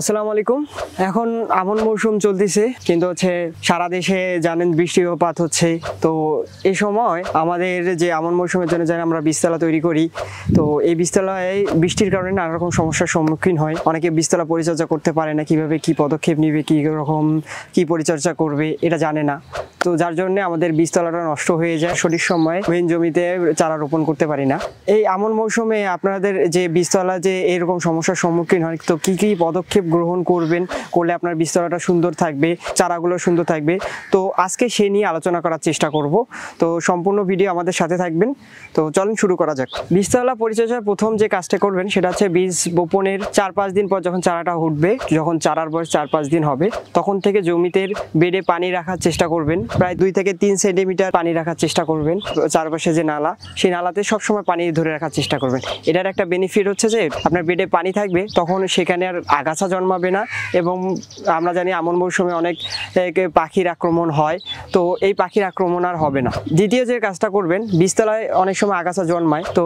আসসালামু আলাইকুম এখন আমন মৌসুম চলতেছে কিন্তু হচ্ছে সারা দেশে জানেন বৃষ্টিপাত হচ্ছে তো এই সময় আমাদের যে আমন মৌসুমের জন্য যেন আমরা বিস্তলা তৈরি করি তো এই বিস্তলায় বৃষ্টির কারণে নানা রকম সমস্যার সম্মুখীন হয় অনেকে বিস্তলা পরিচর্যা করতে পারে না কিভাবে কি পদক্ষেপ নিবে কী রকম কি পরিচর্যা করবে এটা জানে না তো যার জন্য আমাদের বিস্তলাটা নষ্ট হয়ে যায় সঠিক সময়ে মেন জমিতে চারা রোপণ করতে পারি না এই আমন মৌসুমে আপনাদের যে বিস্তলা যে এরকম সমস্যার সম্মুখীন হয় তো কি কি পদক্ষেপ গ্রহণ করবেন করলে আপনার বিস্তারটা সুন্দর থাকবে চারাগুলো সুন্দর থাকবে তো আজকে সে নিয়ে আলোচনা করার চেষ্টা করব তো সম্পূর্ণ ভিডিও আমাদের সাথে থাকবেন তো চলুন শুরু করা যাক বিস্তারলা পরিচর্যার প্রথম যে কাজটা করবেন সেটা হচ্ছে বীজ বোপনের চার পাঁচ দিন পর যখন চারাটা উঠবে যখন চারার বয়স চার পাঁচ দিন হবে তখন থেকে জমিতে বেডে পানি রাখার চেষ্টা করবেন প্রায় দুই থেকে তিন সেন্টিমিটার পানি রাখার চেষ্টা করবেন চারপাশে যে নালা সেই নালাতে সবসময় পানি ধরে রাখার চেষ্টা করবেন এটার একটা বেনিফিট হচ্ছে যে আপনার বেডে পানি থাকবে তখন সেখানে আর আগাছা জন্মাবে না এবং আমরা জানি এমন মৌসুমে অনেক পাখির আক্রমণ হয় তো এই পাখির আক্রমণ আর হবে না দ্বিতীয় যে কাজটা করবেন বীজতলায় অনেক সময় আগাছা জন্মায় তো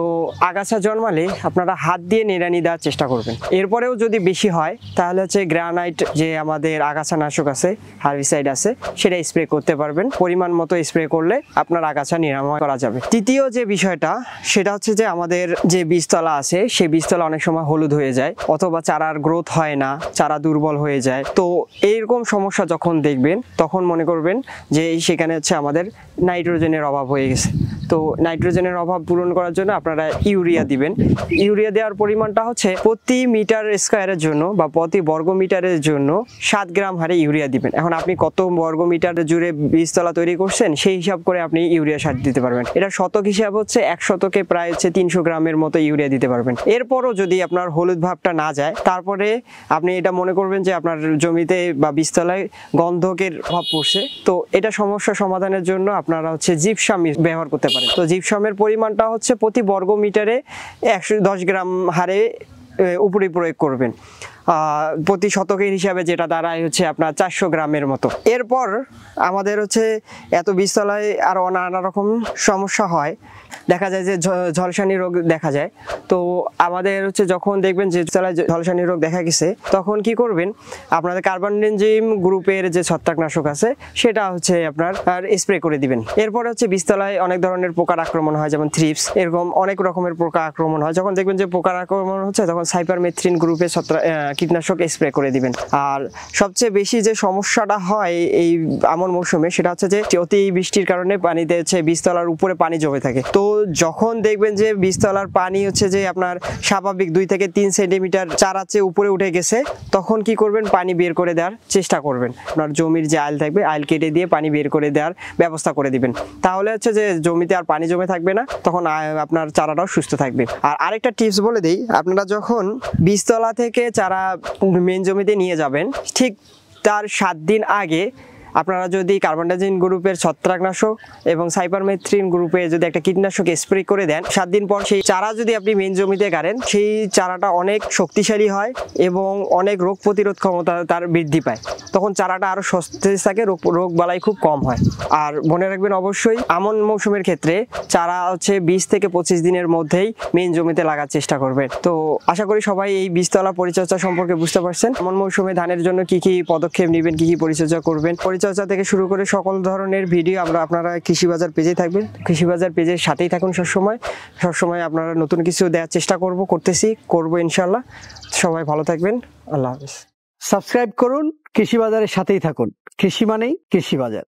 আগাছা জন্মালে আপনারা হাত দিয়ে নিড়ানি দেওয়ার চেষ্টা করবেন এরপরেও যদি বেশি হয় তাহলে হচ্ছে গ্রানাইট যে আমাদের আগাছা নাশক আছে হার্বিসাইড আছে সেটা স্প্রে করতে পারবেন পরিমাণ মতো স্প্রে করলে আপনার আগাছা নিরাময় করা যাবে তৃতীয় যে বিষয়টা সেটা হচ্ছে যে আমাদের যে বীজতলা আছে সেই বীজতলা অনেক সময় হলুদ হয়ে যায় অথবা চারার গ্রোথ হয় না চারা দুর্বল হয়ে যায় তো এইরকম সমস্যা যখন দেখবেন তখন মনে করবেন যে সেখানে হচ্ছে আমাদের নাইট্রোজেনের অভাব হয়ে গেছে তো নাইট্রোজেনের অভাব পূরণ করার জন্য আপনারা ইউরিয়া দিবেন ইউরিয়া দেওয়ার পরিমাণটা হচ্ছে প্রতি মিটার স্কোয়ারের জন্য বা প্রতি বর্গ মিটারের জন্য সাত গ্রাম হারে ইউরিয়া দিবেন এখন আপনি কত বর্গ মিটার জুড়ে বীজতলা তৈরি করছেন সেই হিসাব করে আপনি ইউরিয়া সার দিতে পারবেন এটা শতক হিসাব হচ্ছে এক শতকে প্রায় হচ্ছে তিনশো গ্রামের মতো ইউরিয়া দিতে পারবেন এরপরও যদি আপনার হলুদ ভাবটা না যায় তারপরে আপনি এটা মনে করবেন যে আপনার জমিতে বা বীজতলায় গন্ধকের অভাব পড়ছে তো এটা সমস্যা সমাধানের জন্য আপনারা হচ্ছে জিপসাম ব্যবহার করতে পারেন তো জিপসামের পরিমাণটা হচ্ছে প্রতি বর্গ মিটারে একশো গ্রাম হারে উপরে প্রয়োগ করবেন প্রতি শতকের হিসাবে যেটা দাঁড়ায় হচ্ছে আপনার চারশো গ্রামের মতো এরপর আমাদের হচ্ছে এত বিস্তলায় আরও নানা রকম সমস্যা হয় দেখা যায় যে ঝলসানি রোগ দেখা যায় তো আমাদের হচ্ছে যখন দেখবেন যে তলায় ঝলসানি রোগ দেখা গেছে তখন কি করবেন আপনাদের ডেনজিম গ্রুপের যে ছত্রাকনাশক আছে সেটা হচ্ছে আপনার আর স্প্রে করে দিবেন এরপর হচ্ছে বিস্তলায় অনেক ধরনের পোকার আক্রমণ হয় যেমন থ্রিপস এরকম অনেক রকমের পোকা আক্রমণ হয় যখন দেখবেন যে পোকার আক্রমণ হচ্ছে তখন মেথ্রিন গ্রুপের ছত্রা কীটনাশক স্প্রে করে দিবেন আর সবচেয়ে বেশি যে সমস্যাটা হয় এই আমন মৌসুমে সেটা হচ্ছে যে অতি বৃষ্টির কারণে পানিতে হচ্ছে বীজতলার উপরে পানি জমে থাকে তো যখন দেখবেন যে বীজতলার পানি হচ্ছে যে আপনার স্বাভাবিক দুই থেকে তিন সেন্টিমিটার চারাচে উপরে উঠে গেছে তখন কি করবেন পানি বের করে দেওয়ার চেষ্টা করবেন আপনার জমির যে আইল থাকবে আইল কেটে দিয়ে পানি বের করে দেওয়ার ব্যবস্থা করে দিবেন তাহলে হচ্ছে যে জমিতে আর পানি জমে থাকবে না তখন আপনার চারাটাও সুস্থ থাকবে আর আরেকটা টিপস বলে দিই আপনারা যখন বীজতলা থেকে চারা মেন জমিতে নিয়ে যাবেন ঠিক তার সাত দিন আগে আপনারা যদি কার্বনডাজিন গ্রুপের ছত্রাকনাশক এবং সাইপারমেথ্রিন গ্রুপে যদি একটা কীটনাশক স্প্রে করে দেন সাত দিন পর সেই চারা যদি আপনি মেন জমিতে গাড়েন সেই চারাটা অনেক শক্তিশালী হয় এবং অনেক রোগ প্রতিরোধ ক্ষমতা তার বৃদ্ধি পায় তখন চারাটা আরও সস্তে থাকে রোগ রোগ বালাই খুব কম হয় আর মনে রাখবেন অবশ্যই আমন মৌসুমের ক্ষেত্রে চারা হচ্ছে বিশ থেকে পঁচিশ দিনের মধ্যেই মেন জমিতে লাগার চেষ্টা করবেন তো আশা করি সবাই এই বীজতলা পরিচর্যা সম্পর্কে বুঝতে পারছেন আমন মৌসুমে ধানের জন্য কি কি পদক্ষেপ নেবেন কি কি পরিচর্যা করবেন পরিচর্যা থেকে শুরু করে সকল ধরনের ভিডিও আমরা আপনারা কৃষি বাজার পেজেই থাকবেন কৃষি বাজার পেজের সাথেই থাকুন সবসময় সবসময় আপনারা নতুন কিছু দেওয়ার চেষ্টা করব করতেছি করব ইনশাল্লাহ সবাই ভালো থাকবেন আল্লাহ হাফিজ সাবস্ক্রাইব করুন কৃষি বাজারের সাথেই থাকুন কৃষি মানেই কৃষি বাজার